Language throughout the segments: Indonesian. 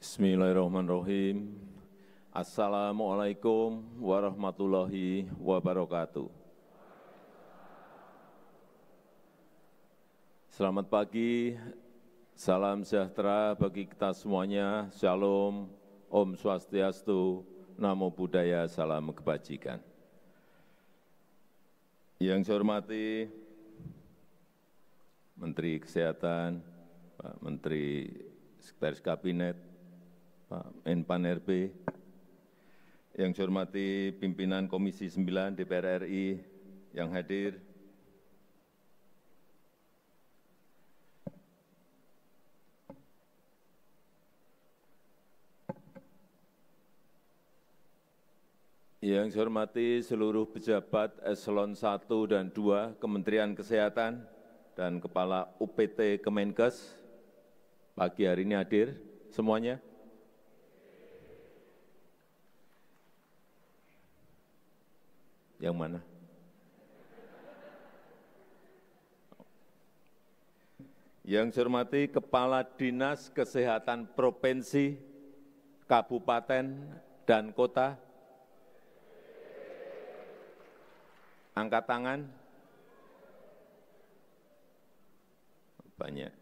Bismillahirrahmanirrahim. Assalamualaikum warahmatullahi wabarakatuh. Selamat pagi, salam sejahtera bagi kita semuanya, shalom, om swastiastu, namo buddhaya, salam kebajikan. Yang saya hormati Menteri Kesehatan, Pak Menteri Sekretaris Kabinet, Pak Menpan RB, yang saya hormati pimpinan Komisi 9 DPR RI yang hadir, Yang saya hormati seluruh pejabat eselon 1 dan 2 Kementerian Kesehatan dan Kepala UPT Kemenkes, pagi hari ini hadir semuanya. Yang mana? Yang saya hormati Kepala Dinas Kesehatan Provinsi, Kabupaten, dan Kota. Angkat tangan. Banyak.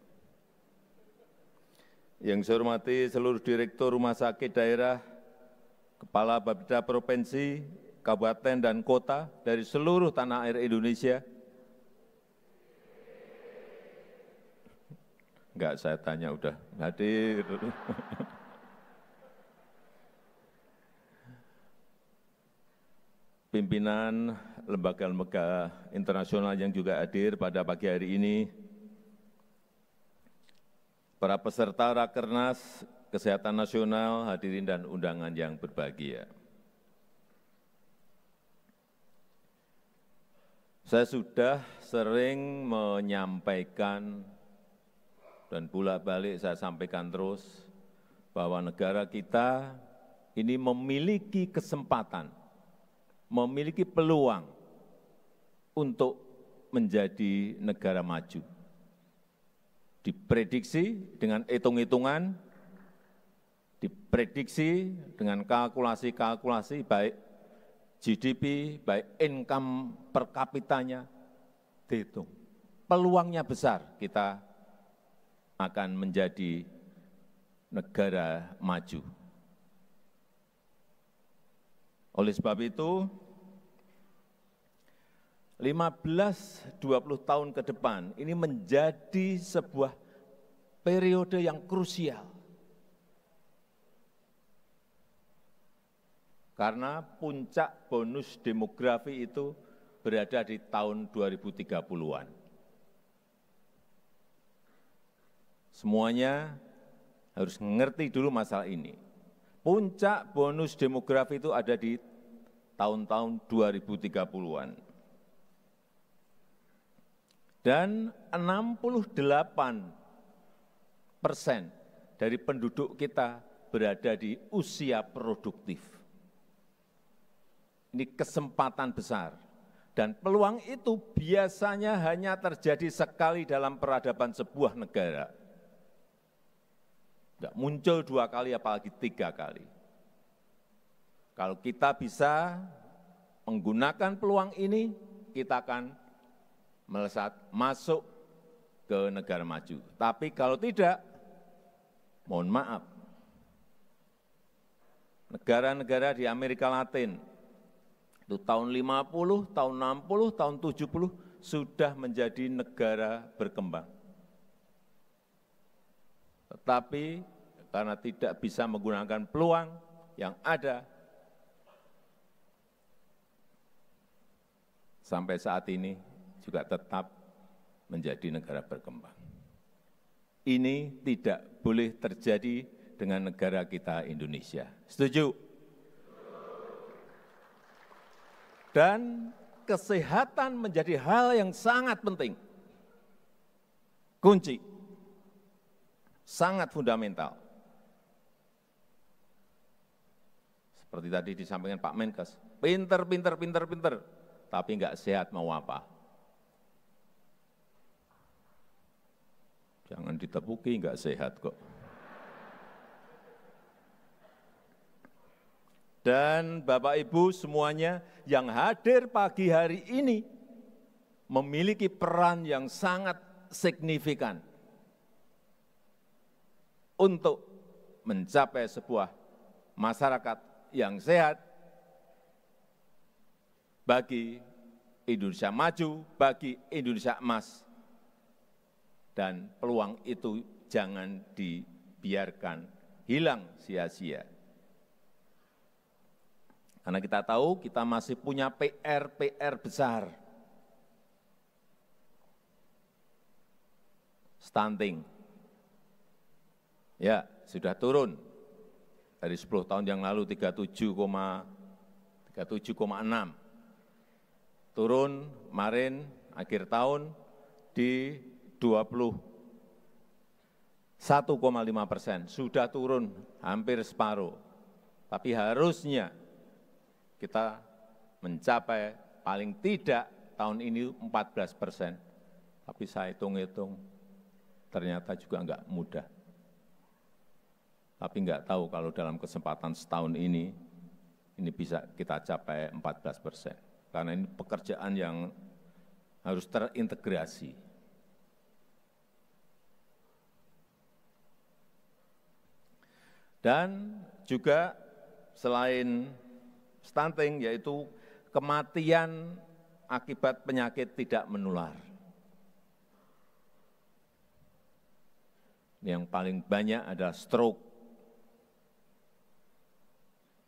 Yang saya hormati seluruh Direktur Rumah Sakit Daerah, Kepala babida Provinsi, kabupaten dan kota dari seluruh tanah air Indonesia? Enggak, saya tanya udah hadir. Pimpinan lembaga-lembaga internasional yang juga hadir pada pagi hari ini, para peserta Rakernas Kesehatan Nasional, hadirin dan undangan yang berbahagia. Saya sudah sering menyampaikan dan bolak-balik saya sampaikan terus bahwa negara kita ini memiliki kesempatan, memiliki peluang untuk menjadi negara maju. Diprediksi dengan hitung-hitungan, diprediksi dengan kalkulasi-kalkulasi baik GDP, baik income per kapitanya, dihitung. Peluangnya besar kita akan menjadi negara maju. Oleh sebab itu, 15-20 tahun ke depan ini menjadi sebuah periode yang krusial karena puncak bonus demografi itu berada di tahun 2030 an. Semuanya harus ngerti dulu masalah ini. Puncak bonus demografi itu ada di tahun-tahun 2030-an. Dan 68 persen dari penduduk kita berada di usia produktif. Ini kesempatan besar. Dan peluang itu biasanya hanya terjadi sekali dalam peradaban sebuah negara. Tidak muncul dua kali, apalagi tiga kali. Kalau kita bisa menggunakan peluang ini, kita akan melesat masuk ke negara maju. Tapi kalau tidak, mohon maaf. Negara-negara di Amerika Latin, itu tahun 50, tahun 60, tahun 70 sudah menjadi negara berkembang. Tetapi karena tidak bisa menggunakan peluang yang ada, sampai saat ini juga tetap menjadi negara berkembang. Ini tidak boleh terjadi dengan negara kita Indonesia. Setuju? dan kesehatan menjadi hal yang sangat penting. Kunci, sangat fundamental. Seperti tadi disampaikan Pak Menkes, pinter, pinter, pinter, pinter, tapi enggak sehat mau apa. Jangan ditepuki, enggak sehat kok. dan Bapak Ibu semuanya yang hadir pagi hari ini memiliki peran yang sangat signifikan untuk mencapai sebuah masyarakat yang sehat bagi Indonesia maju, bagi Indonesia emas. Dan peluang itu jangan dibiarkan hilang sia-sia. Karena kita tahu kita masih punya PR-PR besar. Stunting. Ya, sudah turun. Dari 10 tahun yang lalu 37,6. Turun kemarin akhir tahun di 20 1,5 persen, sudah turun hampir separuh. Tapi harusnya kita mencapai paling tidak tahun ini 14 persen. Tapi saya hitung-hitung, ternyata juga enggak mudah. Tapi enggak tahu kalau dalam kesempatan setahun ini, ini bisa kita capai 14 persen. Karena ini pekerjaan yang harus terintegrasi. Dan juga selain stunting yaitu kematian akibat penyakit tidak menular. Yang paling banyak adalah stroke,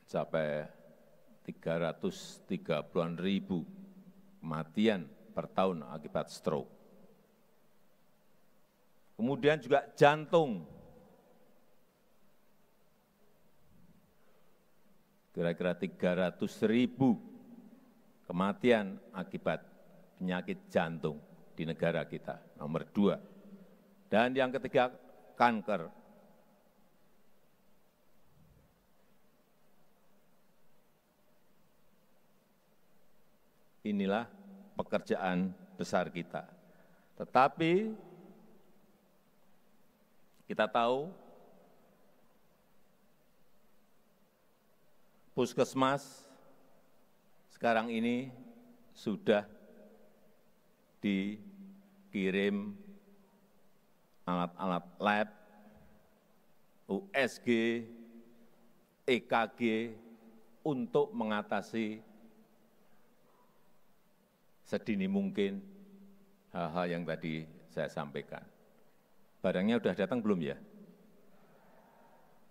sampai 330-an ribu kematian per tahun akibat stroke. Kemudian juga jantung, kira kira 300 ribu kematian akibat penyakit jantung di negara kita, nomor dua. Dan yang ketiga, kanker. Inilah pekerjaan besar kita. Tetapi kita tahu puskesmas sekarang ini sudah dikirim alat-alat lab, USG, EKG untuk mengatasi sedini mungkin hal-hal yang tadi saya sampaikan. Barangnya sudah datang belum ya?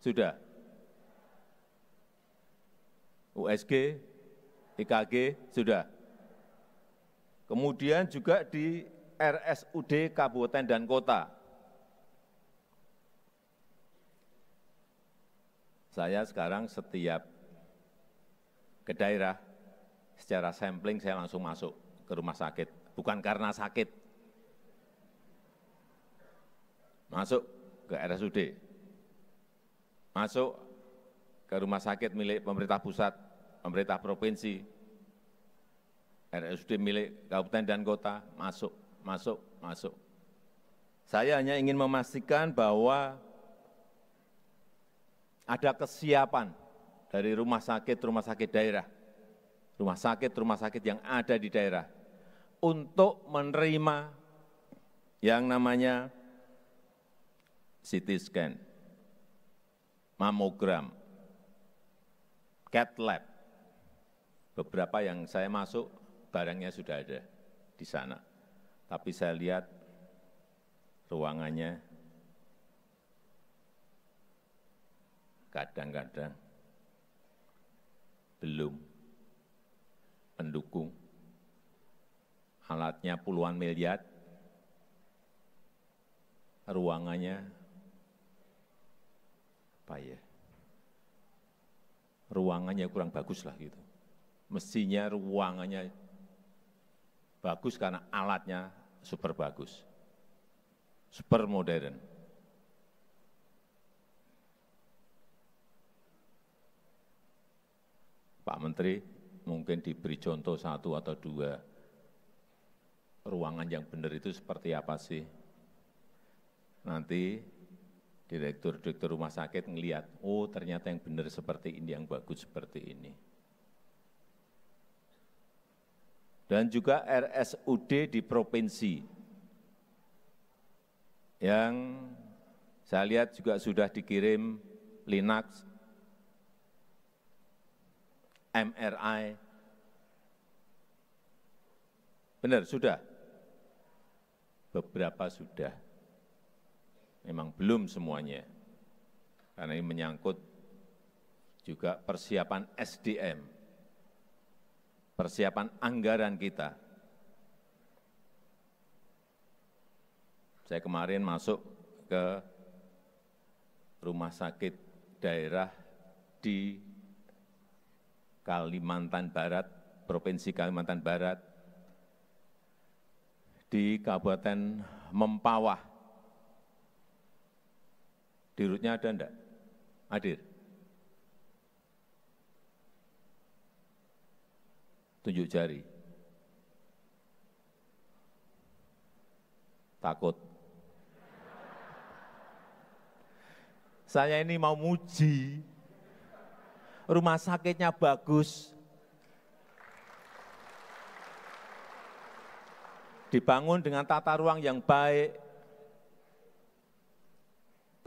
Sudah? USG, EKG, sudah. Kemudian juga di RSUD Kabupaten dan Kota. Saya sekarang setiap ke daerah, secara sampling saya langsung masuk ke rumah sakit. Bukan karena sakit. Masuk ke RSUD. Masuk ke rumah sakit milik pemerintah pusat, pemerintah provinsi, RSUD milik kabupaten dan kota, masuk, masuk, masuk. Saya hanya ingin memastikan bahwa ada kesiapan dari rumah sakit-rumah sakit daerah, rumah sakit-rumah sakit yang ada di daerah untuk menerima yang namanya CT scan, mamogram, cat lab. Beberapa yang saya masuk, barangnya sudah ada di sana. Tapi saya lihat ruangannya kadang-kadang belum mendukung, alatnya puluhan miliar, ruangannya apa ya? ruangannya kurang bagus lah gitu. Mestinya ruangannya bagus karena alatnya super bagus, super modern. Pak Menteri mungkin diberi contoh satu atau dua ruangan yang benar itu seperti apa sih? Nanti direktur-direktur rumah sakit ngelihat, oh ternyata yang benar seperti ini, yang bagus seperti ini. Dan juga RSUD di provinsi yang saya lihat juga sudah dikirim Linux, MRI. Benar, sudah. Beberapa sudah memang belum semuanya, karena ini menyangkut juga persiapan SDM, persiapan anggaran kita. Saya kemarin masuk ke rumah sakit daerah di Kalimantan Barat, Provinsi Kalimantan Barat, di Kabupaten Mempawah, Dirutnya ada enggak? Hadir. Tunjuk jari. Takut. Saya ini mau muji. Rumah sakitnya bagus. Dibangun dengan tata ruang yang baik,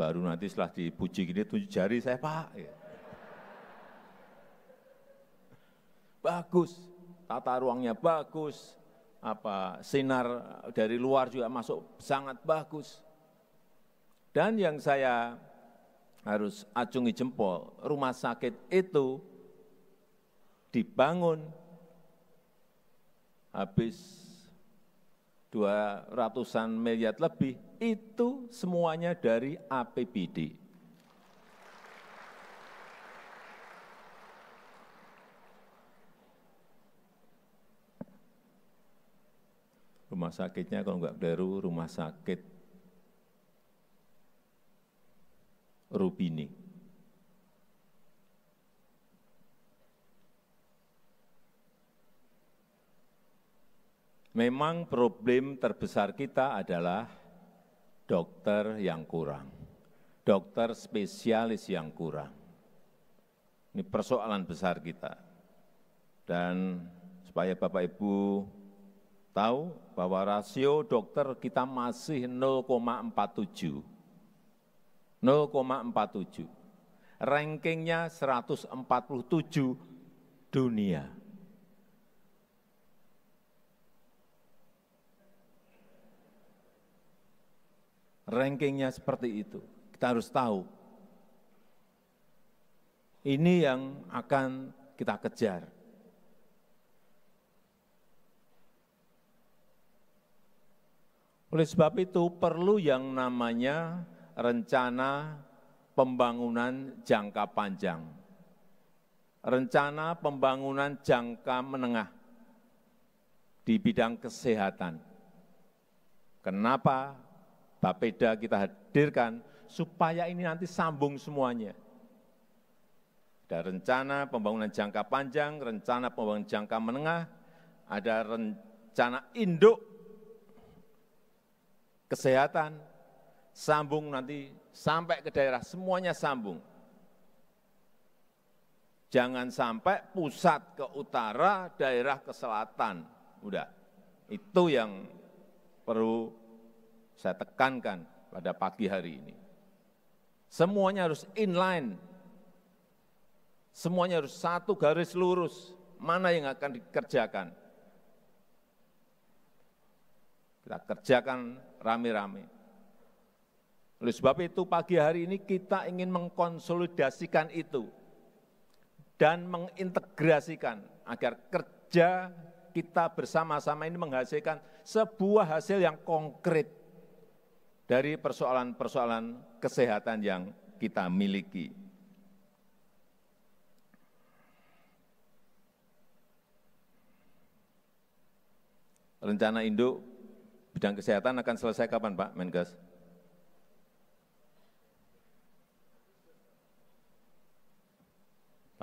baru nanti setelah dipuji gini tunjuk jari saya, Pak. Ya. Bagus, tata ruangnya bagus, apa sinar dari luar juga masuk sangat bagus. Dan yang saya harus acungi jempol, rumah sakit itu dibangun habis dua ratusan miliar lebih itu semuanya dari APBD. Rumah sakitnya kalau enggak baru rumah sakit Rubini. Memang problem terbesar kita adalah dokter yang kurang, dokter spesialis yang kurang. Ini persoalan besar kita. Dan supaya Bapak Ibu tahu bahwa rasio dokter kita masih 0,47. 0,47. Rankingnya 147 dunia. rankingnya seperti itu. Kita harus tahu. Ini yang akan kita kejar. Oleh sebab itu perlu yang namanya rencana pembangunan jangka panjang. Rencana pembangunan jangka menengah di bidang kesehatan. Kenapa Bapeda kita hadirkan supaya ini nanti sambung semuanya. Ada rencana pembangunan jangka panjang, rencana pembangunan jangka menengah, ada rencana induk kesehatan, sambung nanti sampai ke daerah, semuanya sambung. Jangan sampai pusat ke utara, daerah ke selatan. Udah, itu yang perlu saya tekankan pada pagi hari ini. Semuanya harus inline, semuanya harus satu garis lurus, mana yang akan dikerjakan. Kita kerjakan rame-rame. Oleh sebab itu pagi hari ini kita ingin mengkonsolidasikan itu dan mengintegrasikan agar kerja kita bersama-sama ini menghasilkan sebuah hasil yang konkret dari persoalan-persoalan kesehatan yang kita miliki. Rencana induk bidang kesehatan akan selesai kapan Pak Menkes?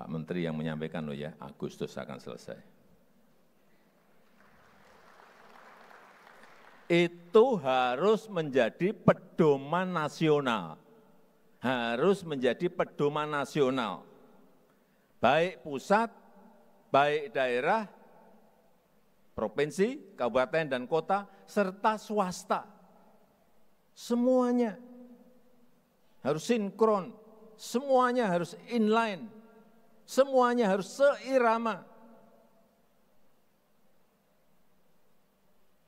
Pak Menteri yang menyampaikan loh ya, Agustus akan selesai. itu harus menjadi pedoman nasional. Harus menjadi pedoman nasional. Baik pusat, baik daerah, provinsi, kabupaten, dan kota, serta swasta. Semuanya harus sinkron, semuanya harus inline, semuanya harus seirama.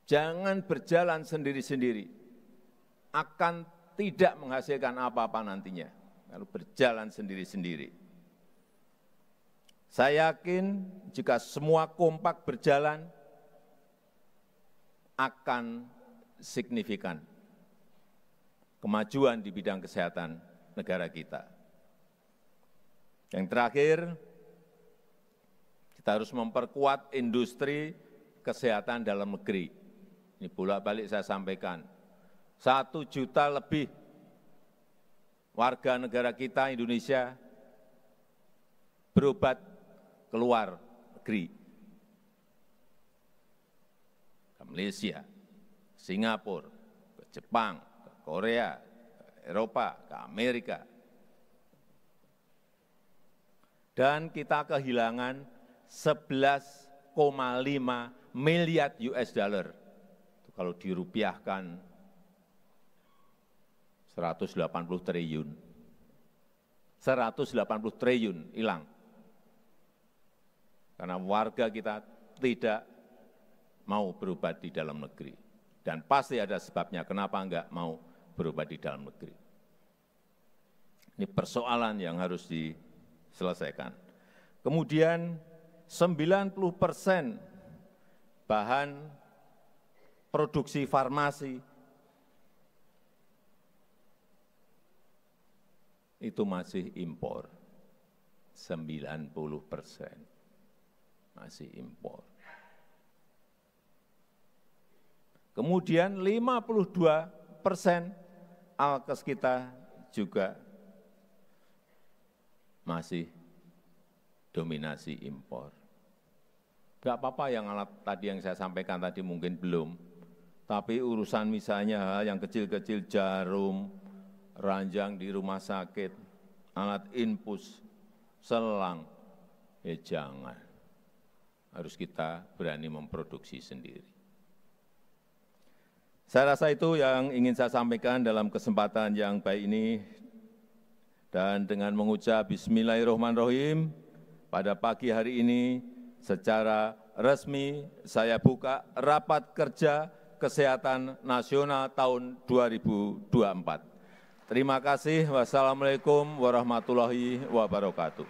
Jangan berjalan sendiri-sendiri. Akan tidak menghasilkan apa-apa nantinya. Kalau berjalan sendiri-sendiri. Saya yakin jika semua kompak berjalan, akan signifikan kemajuan di bidang kesehatan negara kita. Yang terakhir, kita harus memperkuat industri kesehatan dalam negeri ini bolak-balik saya sampaikan, satu juta lebih warga negara kita Indonesia berobat keluar negeri. Ke Malaysia, Singapura, ke Jepang, ke Korea, ke Eropa, ke Amerika. Dan kita kehilangan 11,5 miliar US dollar kalau dirupiahkan 180 triliun. 180 triliun hilang. Karena warga kita tidak mau berobat di dalam negeri. Dan pasti ada sebabnya kenapa enggak mau berobat di dalam negeri. Ini persoalan yang harus diselesaikan. Kemudian 90 persen bahan produksi farmasi. Itu masih impor, 90 persen masih impor. Kemudian 52 persen alkes kita juga masih dominasi impor. Gak apa-apa yang alat tadi yang saya sampaikan tadi mungkin belum tapi urusan misalnya hal yang kecil-kecil jarum, ranjang di rumah sakit, alat infus, selang, ya jangan. Harus kita berani memproduksi sendiri. Saya rasa itu yang ingin saya sampaikan dalam kesempatan yang baik ini dan dengan mengucap bismillahirrahmanirrahim pada pagi hari ini secara resmi saya buka rapat kerja kesehatan nasional tahun 2024. Terima kasih. Wassalamu'alaikum warahmatullahi wabarakatuh.